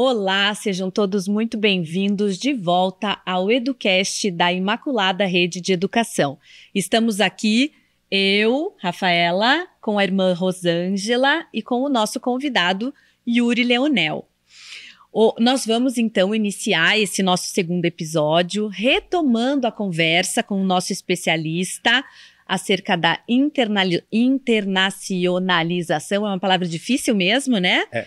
Olá, sejam todos muito bem-vindos de volta ao Educast da Imaculada Rede de Educação. Estamos aqui, eu, Rafaela, com a irmã Rosângela e com o nosso convidado, Yuri Leonel. O, nós vamos então iniciar esse nosso segundo episódio, retomando a conversa com o nosso especialista, acerca da internacionalização. É uma palavra difícil mesmo, né? É.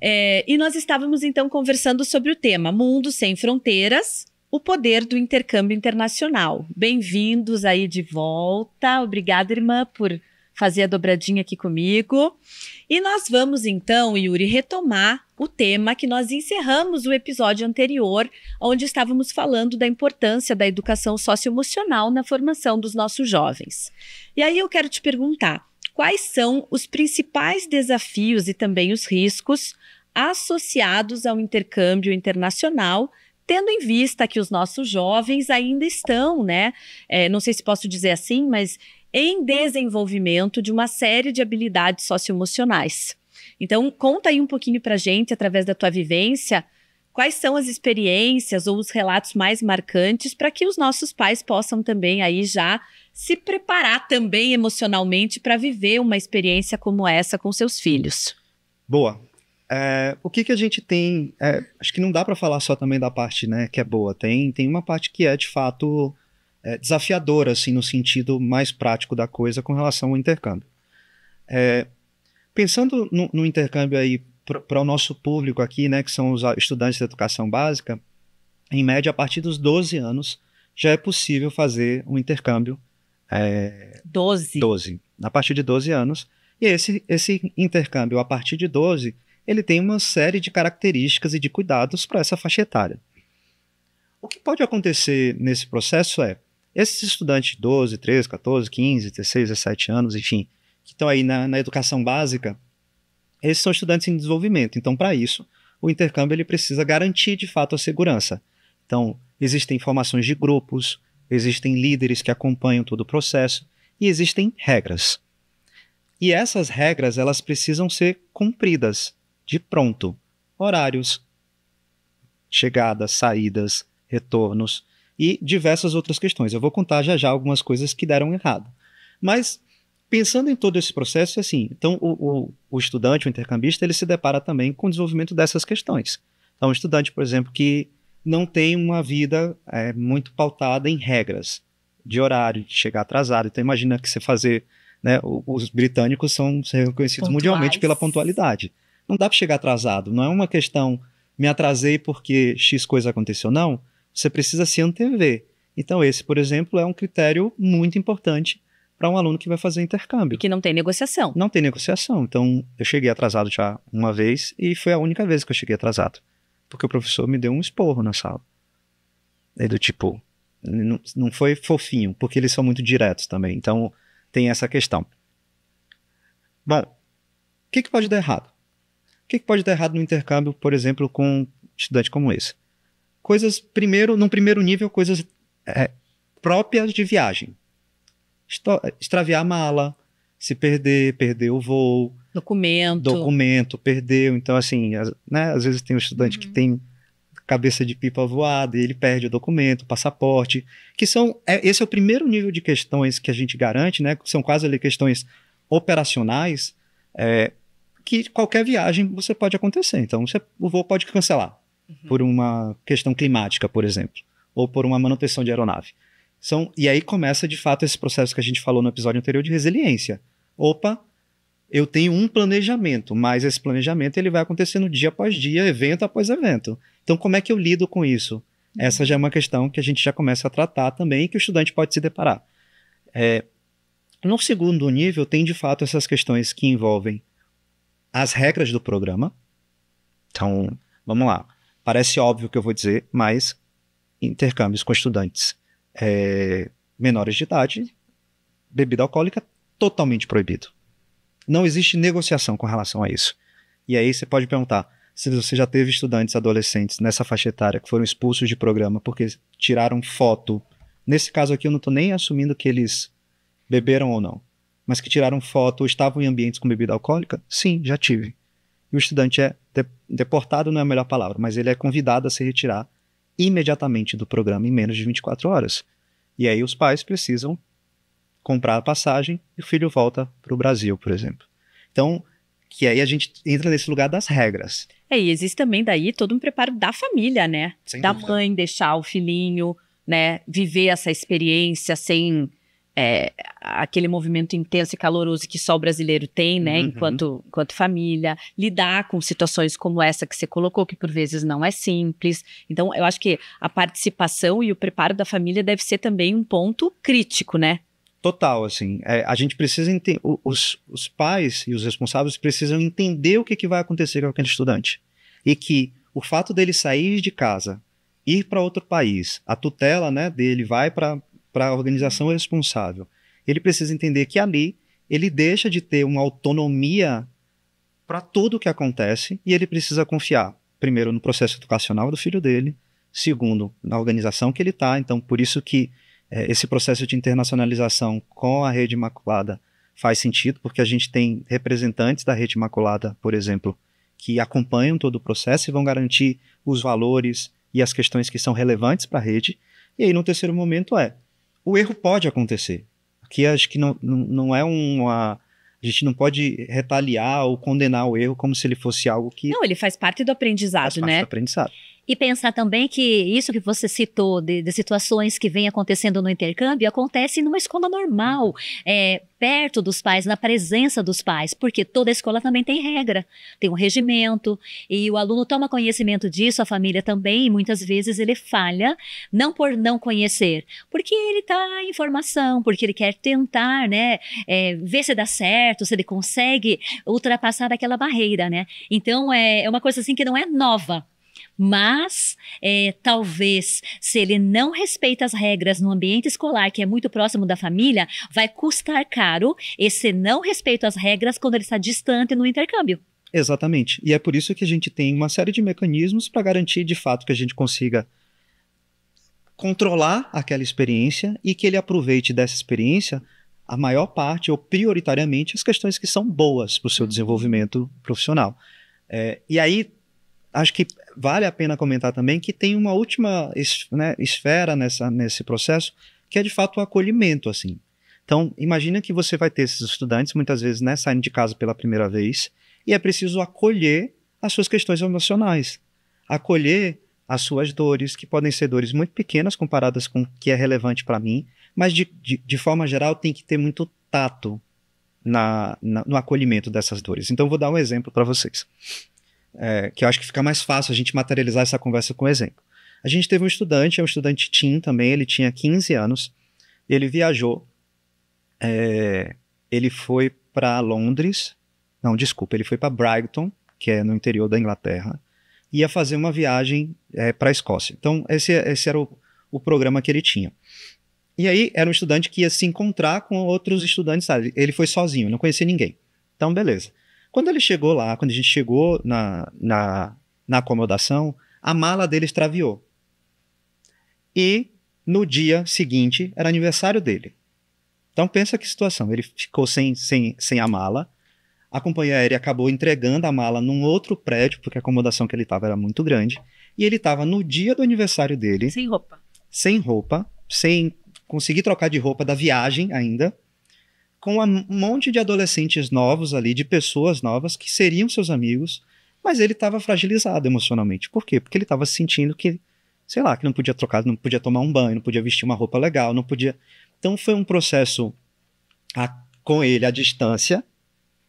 É, e nós estávamos então conversando sobre o tema Mundo Sem Fronteiras, o poder do intercâmbio internacional. Bem-vindos aí de volta. Obrigada, irmã, por fazer a dobradinha aqui comigo. E nós vamos então, Yuri, retomar o tema que nós encerramos o episódio anterior, onde estávamos falando da importância da educação socioemocional na formação dos nossos jovens. E aí eu quero te perguntar, quais são os principais desafios e também os riscos associados ao intercâmbio internacional, tendo em vista que os nossos jovens ainda estão, né? É, não sei se posso dizer assim, mas em desenvolvimento de uma série de habilidades socioemocionais. Então, conta aí um pouquinho a gente, através da tua vivência, quais são as experiências ou os relatos mais marcantes para que os nossos pais possam também aí já se preparar também emocionalmente para viver uma experiência como essa com seus filhos. Boa. É, o que, que a gente tem? É, acho que não dá para falar só também da parte né, que é boa. Tem, tem uma parte que é de fato é, desafiadora, assim, no sentido mais prático da coisa com relação ao intercâmbio. É, pensando no, no, intercâmbio aí para o nosso público aqui, né, que são os estudantes de educação básica, em média, a partir dos 12 anos, já é possível fazer um intercâmbio. É, 12. 12. A partir de 12 anos. E esse, esse intercâmbio, a partir de 12, ele tem uma série de características e de cuidados para essa faixa etária. O que pode acontecer nesse processo é, esses estudantes de 12, 13, 14, 15, 16, 17 anos, enfim, que estão aí na, na educação básica, esses são estudantes em desenvolvimento. Então, para isso, o intercâmbio ele precisa garantir de fato a segurança. Então, existem formações de grupos, existem líderes que acompanham todo o processo e existem regras. E essas regras elas precisam ser cumpridas de pronto. Horários, chegadas, saídas, retornos e diversas outras questões. Eu vou contar já já algumas coisas que deram errado. Mas pensando em todo esse processo, é assim, então o, o, o, estudante, o intercambista, ele se depara também com o desenvolvimento dessas questões. Então, um estudante, por exemplo, que não tem uma vida é, muito pautada em regras de horário, de chegar atrasado. Então, imagina que você fazer, né, os britânicos são reconhecidos Pontuais. mundialmente pela pontualidade. Não dá para chegar atrasado. Não é uma questão me atrasei porque X coisa aconteceu, não. Você precisa se antever. Então, esse, por exemplo, é um critério muito importante para um aluno que vai fazer intercâmbio. E que não tem negociação. Não tem negociação. Então, eu cheguei atrasado já uma vez e foi a única vez que eu cheguei atrasado. Porque o professor me deu um esporro na sala. É do tipo, não, não foi fofinho, porque eles são muito diretos também. Então, tem essa questão. Bom, o que, que pode dar errado? que, que pode dar errado no intercâmbio, por exemplo, com um estudante como esse? Coisas, primeiro, num primeiro nível, coisas é, próprias de viagem. Extraviar a mala, se perder, perder o voo. Documento. Documento, perdeu. Então, assim, né, às vezes tem um estudante uhum. que tem cabeça de pipa voada e ele perde o documento, o passaporte, que são, é, esse é o primeiro nível de questões que a gente garante, né, são quase ali questões operacionais, é, que qualquer viagem você pode acontecer. Então, você, o voo pode cancelar uhum. por uma questão climática, por exemplo, ou por uma manutenção de aeronave. São, e aí começa, de fato, esse processo que a gente falou no episódio anterior de resiliência. Opa, eu tenho um planejamento, mas esse planejamento ele vai acontecendo dia após dia, evento após evento. Então, como é que eu lido com isso? Uhum. Essa já é uma questão que a gente já começa a tratar também e que o estudante pode se deparar. É, no segundo nível, tem de fato essas questões que envolvem as regras do programa. Então, vamos lá. Parece óbvio o que eu vou dizer, mas intercâmbios com estudantes é, menores de idade, bebida alcoólica totalmente proibido. Não existe negociação com relação a isso. E aí você pode perguntar se você já teve estudantes adolescentes nessa faixa etária que foram expulsos de programa porque tiraram foto. Nesse caso aqui, eu não estou nem assumindo que eles beberam ou não mas que tiraram foto ou estavam em ambientes com bebida alcoólica? Sim, já tive. E o estudante é de, deportado não é a melhor palavra, mas ele é convidado a se retirar imediatamente do programa em menos de 24 horas. E aí os pais precisam comprar a passagem e o filho volta para o Brasil, por exemplo. Então, que aí a gente entra nesse lugar das regras. É, e existe também daí todo um preparo da família, né? Sem da dúvida. mãe deixar o filhinho, né, viver essa experiência sem é, aquele movimento intenso e caloroso que só o brasileiro tem, né, uhum. enquanto, enquanto família, lidar com situações como essa que você colocou, que por vezes não é simples. Então, eu acho que a participação e o preparo da família deve ser também um ponto crítico, né? Total, assim, é, a gente precisa entender, os, os pais e os responsáveis precisam entender o que, que vai acontecer com aquele estudante. E que o fato dele sair de casa, ir para outro país, a tutela né, dele vai para para a organização responsável, ele precisa entender que ali ele deixa de ter uma autonomia para tudo o que acontece e ele precisa confiar, primeiro, no processo educacional do filho dele, segundo, na organização que ele está. Então, por isso que é, esse processo de internacionalização com a rede imaculada faz sentido, porque a gente tem representantes da rede imaculada, por exemplo, que acompanham todo o processo e vão garantir os valores e as questões que são relevantes para a rede. E aí, no terceiro momento, é o erro pode acontecer. Aqui acho que não, não é uma. A gente não pode retaliar ou condenar o erro como se ele fosse algo que. Não, ele faz parte do aprendizado, faz parte né? Do aprendizado. E pensar também que isso que você citou, de, de situações que vem acontecendo no intercâmbio, acontece numa escola normal, é, perto dos pais, na presença dos pais, porque toda escola também tem regra, tem um regimento, e o aluno toma conhecimento disso, a família também, e muitas vezes ele falha, não por não conhecer, porque ele está em formação, porque ele quer tentar, né, é, ver se dá certo, se ele consegue ultrapassar aquela barreira, né. Então, é, é uma coisa assim que não é nova, mas é, talvez, se ele não respeita as regras no ambiente escolar, que é muito próximo da família, vai custar caro esse não respeito às regras quando ele está distante no intercâmbio. Exatamente. E é por isso que a gente tem uma série de mecanismos para garantir de fato que a gente consiga controlar aquela experiência e que ele aproveite dessa experiência a maior parte ou prioritariamente as questões que são boas para o seu uhum. desenvolvimento profissional. É, e aí acho que vale a pena comentar também que tem uma última né, esfera nessa, nesse processo, que é de fato o acolhimento, assim. Então, imagina que você vai ter esses estudantes, muitas vezes, né, saindo de casa pela primeira vez, e é preciso acolher as suas questões emocionais. Acolher as suas dores, que podem ser dores muito pequenas comparadas com o que é relevante para mim, mas de, de, de, forma geral tem que ter muito tato na, na, no acolhimento dessas dores. Então, vou dar um exemplo para vocês é, que eu acho que fica mais fácil a gente materializar essa conversa com um exemplo. A gente teve um estudante, é um estudante Tim também, ele tinha 15 anos, ele viajou, é, ele foi para Londres, não, desculpa, ele foi para Brighton, que é no interior da Inglaterra, ia fazer uma viagem é, para a Escócia. Então, esse, esse era o, o programa que ele tinha. E aí, era um estudante que ia se encontrar com outros estudantes, sabe? Ele foi sozinho, não conhecia ninguém. Então, beleza. Quando ele chegou lá, quando a gente chegou na, na, na acomodação, a mala dele extraviou. E no dia seguinte era aniversário dele. Então pensa que situação. Ele ficou sem, sem, sem a mala. A companhia aérea acabou entregando a mala num outro prédio, porque a acomodação que ele estava era muito grande. E ele estava no dia do aniversário dele. Sem roupa. Sem roupa, sem conseguir trocar de roupa da viagem ainda com um monte de adolescentes novos ali, de pessoas novas que seriam seus amigos, mas ele estava fragilizado emocionalmente. Por quê? Porque ele estava sentindo que, sei lá, que não podia trocar, não podia tomar um banho, não podia vestir uma roupa legal, não podia. Então foi um processo a, com ele à distância,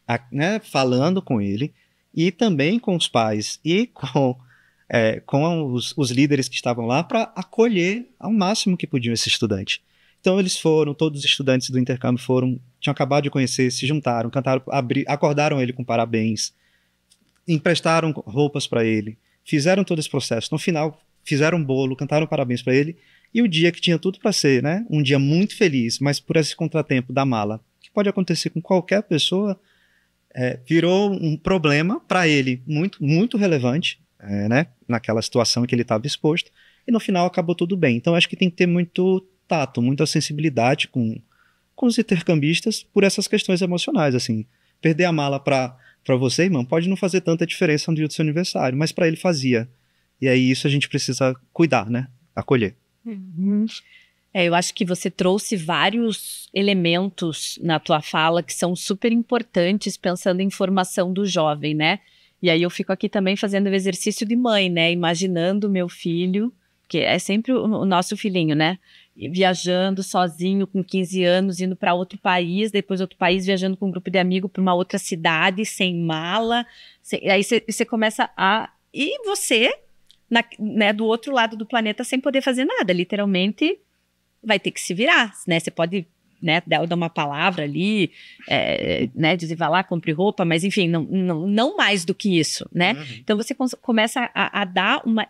a, né, falando com ele e também com os pais e com é, com os, os líderes que estavam lá para acolher ao máximo que podiam esse estudante. Então eles foram, todos os estudantes do intercâmbio foram tinham acabado de conhecer, se juntaram, cantaram, abri, acordaram ele com parabéns, emprestaram roupas para ele, fizeram todo esse processo. No final, fizeram um bolo, cantaram parabéns para ele. E o dia que tinha tudo para ser, né? Um dia muito feliz, mas por esse contratempo da mala, que pode acontecer com qualquer pessoa, é, virou um problema para ele muito, muito relevante, é, né? Naquela situação que ele estava exposto. E no final acabou tudo bem. Então acho que tem que ter muito tato, muita sensibilidade com com os intercambistas por essas questões emocionais, assim. Perder a mala para para você, irmão, pode não fazer tanta diferença no dia do seu aniversário, mas para ele fazia. E aí isso a gente precisa cuidar, né? Acolher. Uhum. É, eu acho que você trouxe vários elementos na tua fala que são super importantes pensando em formação do jovem, né? E aí eu fico aqui também fazendo o exercício de mãe, né? Imaginando meu filho, que é sempre o nosso filhinho, né? viajando sozinho com 15 anos, indo para outro país, depois outro país, viajando com um grupo de amigos para uma outra cidade, sem mala. Sem, aí você começa a. E você, na, né, do outro lado do planeta, sem poder fazer nada, literalmente vai ter que se virar, né? Você pode né, dar uma palavra ali, é, né, dizer vai lá, compre roupa, mas enfim, não, não, não mais do que isso, né? Uhum. Então você começa a, a dar uma,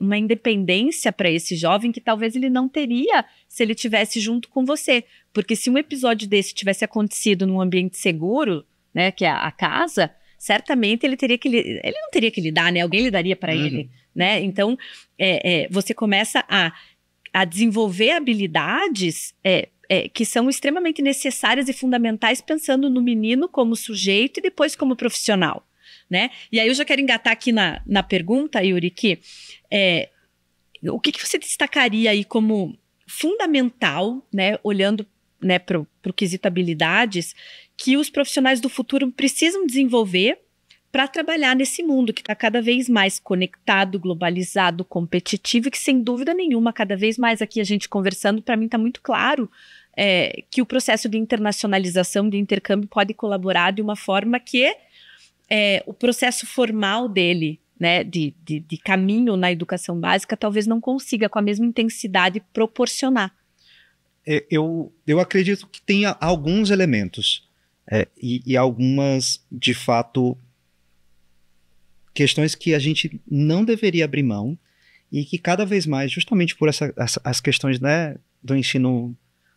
uma independência para esse jovem que talvez ele não teria se ele tivesse junto com você, porque se um episódio desse tivesse acontecido num ambiente seguro, né, que é a, casa, certamente ele teria que ele não teria que lidar, né? Alguém lidaria para uhum. ele, né? Então é, é, você começa a, a desenvolver habilidades é, é, que são extremamente necessárias e fundamentais pensando no menino como sujeito e depois como profissional, né? E aí eu já quero engatar aqui na, na pergunta, Yuri, que é, o que, que você destacaria aí como fundamental, né, olhando né, para o quesito habilidades, que os profissionais do futuro precisam desenvolver para trabalhar nesse mundo que está cada vez mais conectado, globalizado, competitivo e que, sem dúvida nenhuma, cada vez mais aqui a gente conversando, para mim está muito claro é, que o processo de internacionalização, de intercâmbio, pode colaborar de uma forma que é, o processo formal dele, né, de, de, de caminho na educação básica, talvez não consiga com a mesma intensidade proporcionar. É, eu, eu acredito que tenha alguns elementos é, e, e algumas, de fato, questões que a gente não deveria abrir mão e que cada vez mais, justamente por essa, as, as, questões né, do ensino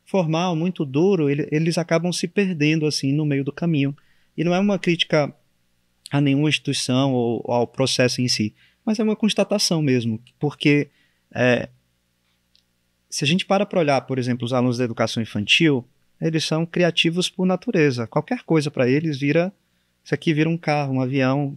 formal, muito duro, ele, eles acabam se perdendo assim no meio do caminho. E não é uma crítica a nenhuma instituição ou, ou ao processo em si, mas é uma constatação mesmo, porque é, se a gente para para olhar, por exemplo, os alunos da educação infantil, eles são criativos por natureza. Qualquer coisa para eles vira. Isso aqui vira um carro, um avião.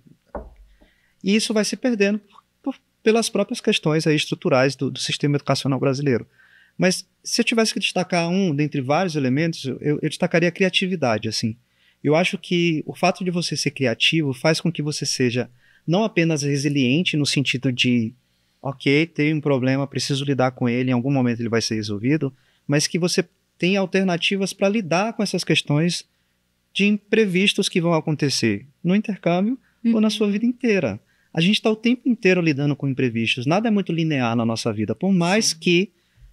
E isso vai se perdendo por, por, pelas próprias questões estruturais do, do sistema educacional brasileiro. Mas se eu tivesse que destacar um dentre vários elementos, eu, eu destacaria a criatividade, assim. Eu acho que o fato de você ser criativo faz com que você seja não apenas resiliente no sentido de, ok, tem um problema, preciso lidar com ele, em algum momento ele vai ser resolvido, mas que você tem alternativas para lidar com essas questões de imprevistos que vão acontecer no intercâmbio uhum. ou na uhum. sua vida inteira. A gente está o tempo inteiro lidando com imprevistos, nada é muito linear na nossa vida, por mais Sim. que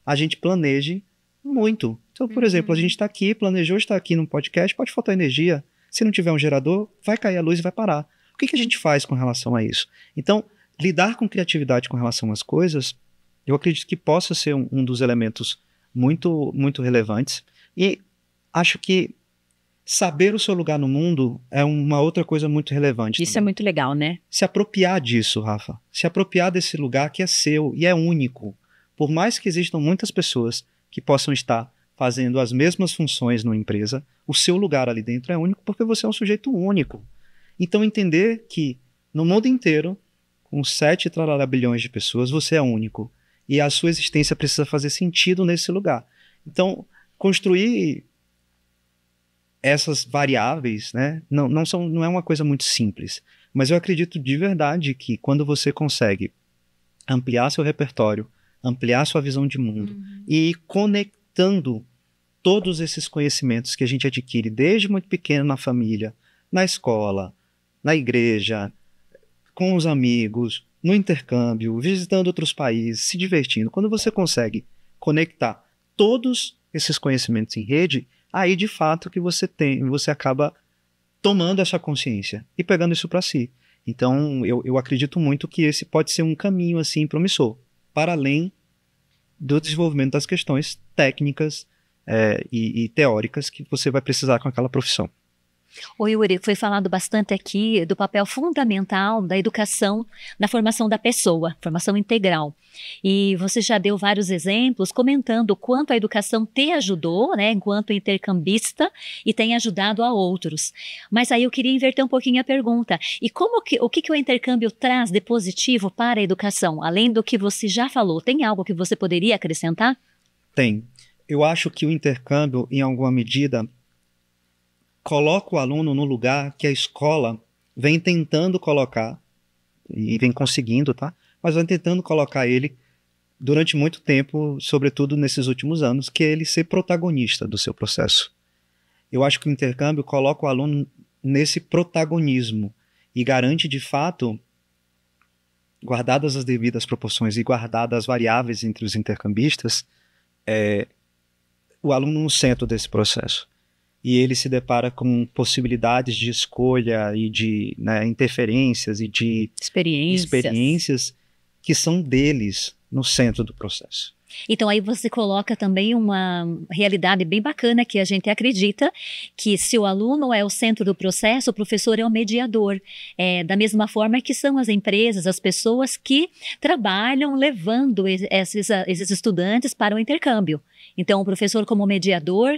a gente planeje muito. Então, por uhum. exemplo, a gente está aqui, planejou estar aqui num podcast, pode faltar energia. Se não tiver um gerador, vai cair a luz e vai parar. O que, que a gente faz com relação a isso? Então, lidar com criatividade com relação às coisas, eu acredito que possa ser um, um dos elementos muito, muito relevantes. E acho que saber o seu lugar no mundo é uma outra coisa muito relevante. Isso é também. é muito legal, né? Se apropriar disso, Rafa. Se apropriar desse lugar que é seu e é único. Por mais que existam muitas pessoas que possam estar fazendo as mesmas funções numa empresa, o seu lugar ali dentro é único porque você é um sujeito único. Então entender que no mundo inteiro, com 7 trará bilhões de pessoas, você é único e a sua existência precisa fazer sentido nesse lugar. Então, construir essas variáveis, né, não, não, são, não é uma coisa muito simples, mas eu acredito de verdade que quando você consegue ampliar seu repertório ampliar sua visão de mundo uhum. e conectando todos esses conhecimentos que a gente adquire desde muito pequeno na família, na escola, na igreja, com os amigos, no intercâmbio, visitando outros países, se divertindo. Quando você consegue conectar todos esses conhecimentos em rede, aí de fato que você tem, você acaba tomando essa consciência e pegando isso para si. Então, eu, eu acredito muito que esse pode ser um caminho assim promissor para além do desenvolvimento das questões técnicas é, e, e teóricas que você vai precisar com aquela profissão. Oi, Yuri, foi falado bastante aqui do papel fundamental da educação na formação da pessoa, formação integral. E você já deu vários exemplos comentando o quanto a educação te ajudou, né, enquanto intercambista e tem ajudado a outros. Mas aí eu queria inverter um pouquinho a pergunta. E como que o que, que o intercâmbio traz de positivo para a educação, além do que você já falou? Tem algo que você poderia acrescentar? Tem. Eu acho que o intercâmbio, em alguma medida, coloca o aluno no lugar que a escola vem tentando colocar, e vem conseguindo, tá? Mas vem tentando colocar ele durante muito tempo, sobretudo nesses últimos anos, que é ele ser protagonista do seu processo. Eu acho que o intercâmbio coloca o aluno nesse protagonismo e garante de fato, guardadas as devidas proporções e guardadas as variáveis entre os intercambistas, é, o aluno no centro desse processo e ele se depara com possibilidades de escolha e de né, interferências e de experiências. experiências que são deles no centro do processo. Então aí você coloca também uma realidade bem bacana que a gente acredita que se o aluno é o centro do processo, o professor é o mediador. É, da mesma forma que são as empresas, as pessoas que trabalham levando esses, esses estudantes para o intercâmbio. Então o professor como mediador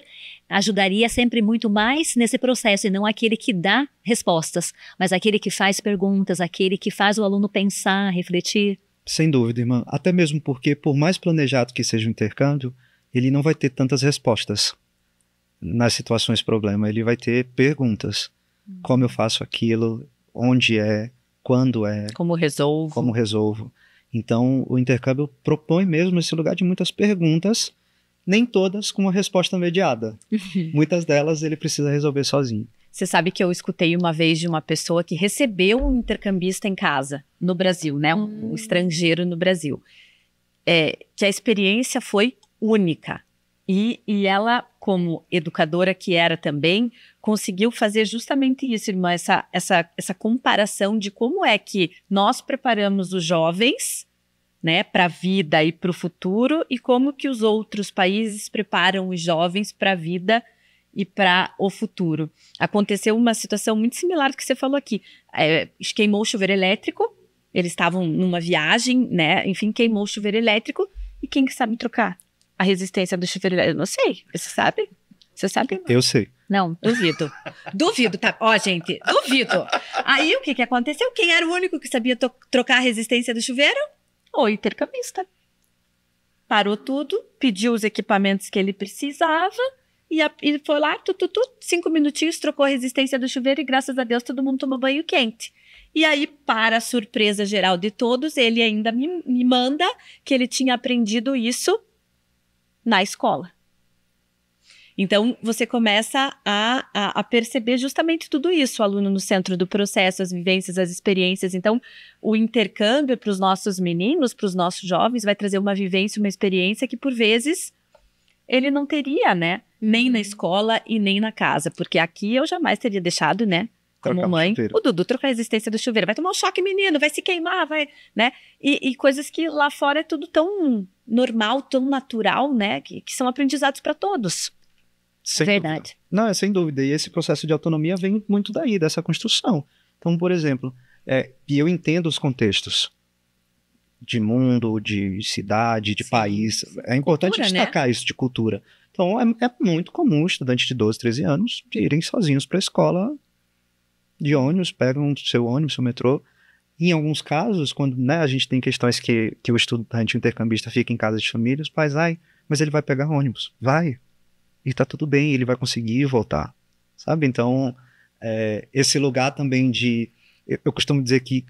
ajudaria sempre muito mais nesse processo e não aquele que dá respostas, mas aquele que faz perguntas, aquele que faz o aluno pensar, refletir. Sem dúvida, irmã. Até mesmo porque, por mais planejado que seja o intercâmbio, ele não vai ter tantas respostas nas situações problema. Ele vai ter perguntas. Hum. Como eu faço aquilo? Onde é? Quando é? Como resolvo? Como resolvo? Então, o intercâmbio propõe mesmo esse lugar de muitas perguntas nem todas com uma resposta mediada. Muitas delas ele precisa resolver sozinho. Você sabe que eu escutei uma vez de uma pessoa que recebeu um intercambista em casa, no Brasil, né? Um, hum. estrangeiro no Brasil. É, que a experiência foi única. E, e ela, como educadora que era também, conseguiu fazer justamente isso, irmã, essa, essa, essa comparação de como é que nós preparamos os jovens né, para a vida e para o futuro e como que os outros países preparam os jovens para a vida e para o futuro. Aconteceu uma situação muito similar do que você falou aqui. É, queimou o chuveiro elétrico, eles estavam numa viagem, né? Enfim, queimou o chuveiro elétrico e quem que sabe trocar a resistência do chuveiro elétrico? Eu não sei. Você sabe? Você sabe? Não. Eu sei. Não, duvido. duvido, tá? Ó, gente, duvido. Aí o que que aconteceu? Quem era o único que sabia trocar a resistência do chuveiro? o intercambista. Parou tudo, pediu os equipamentos que ele precisava e, a, e foi lá, tu, tu, tu, cinco minutinhos, trocou a resistência do chuveiro e graças a Deus todo mundo tomou banho quente. E aí, para a surpresa geral de todos, ele ainda me, me manda que ele tinha aprendido isso na escola. Então, você começa a, a, a, perceber justamente tudo isso, o aluno no centro do processo, as vivências, as experiências. Então, o intercâmbio para os nossos meninos, para os nossos jovens, vai trazer uma vivência, uma experiência que, por vezes, ele não teria, né? Nem na uhum. escola e nem na casa, porque aqui eu jamais teria deixado, né? Como mãe, o, Dudu trocar a existência do chuveiro. Vai tomar um choque, menino, vai se queimar, vai, né? E, e coisas que lá fora é tudo tão normal, tão natural, né? que, que são aprendizados para todos. Sem Verdade. Dúvida. Não, é sem dúvida. E esse processo de autonomia vem muito daí, dessa construção. Então, por exemplo, é, e eu entendo os contextos de mundo, de cidade, de Sim. país. É importante cultura, né? destacar né? isso de cultura. Então, é, é muito comum estudantes de 12, 13 anos irem sozinhos para a escola de ônibus, pegam seu ônibus, seu metrô. e Em alguns casos, quando né, a gente tem questões que, que o estudante intercambista fica em casa de família, os pais, ai, mas ele vai pegar ônibus. Vai, e tá tudo bem, ele vai conseguir voltar, sabe? Então, é, esse lugar também de. Eu, eu costumo dizer que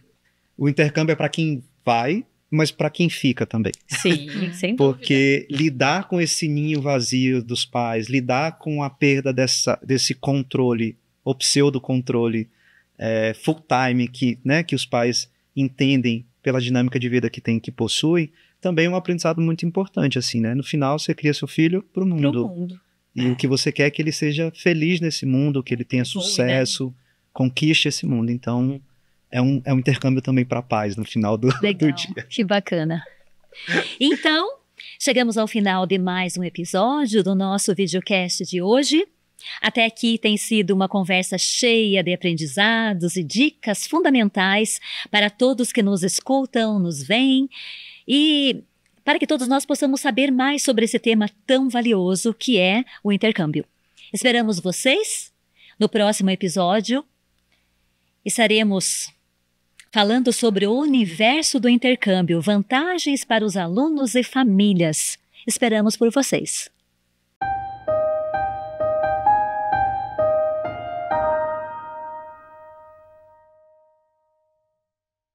o intercâmbio é para quem vai, mas para quem fica também. Sim, sempre. Porque dúvida. lidar com esse ninho vazio dos pais, lidar com a perda dessa, desse controle, o pseudo-controle é, full-time que, né, que os pais entendem pela dinâmica de vida que tem, que possui, também é um aprendizado muito importante, assim, né? No final, você cria seu filho para o mundo. Pro mundo. E o que você quer é que ele seja feliz nesse mundo, que ele tenha né? sucesso, né? conquiste esse mundo. Então, é um, é um intercâmbio também para a paz no final do, Legal, do dia. Que bacana. Então, chegamos ao final de mais um episódio do nosso videocast de hoje. Até aqui tem sido uma conversa cheia de aprendizados e dicas fundamentais para todos que nos escutam, nos veem. E para que todos nós possamos saber mais sobre esse tema tão valioso que é o intercâmbio. Esperamos vocês no próximo episódio. Estaremos falando sobre o universo do intercâmbio, vantagens para os alunos e famílias. Esperamos por vocês.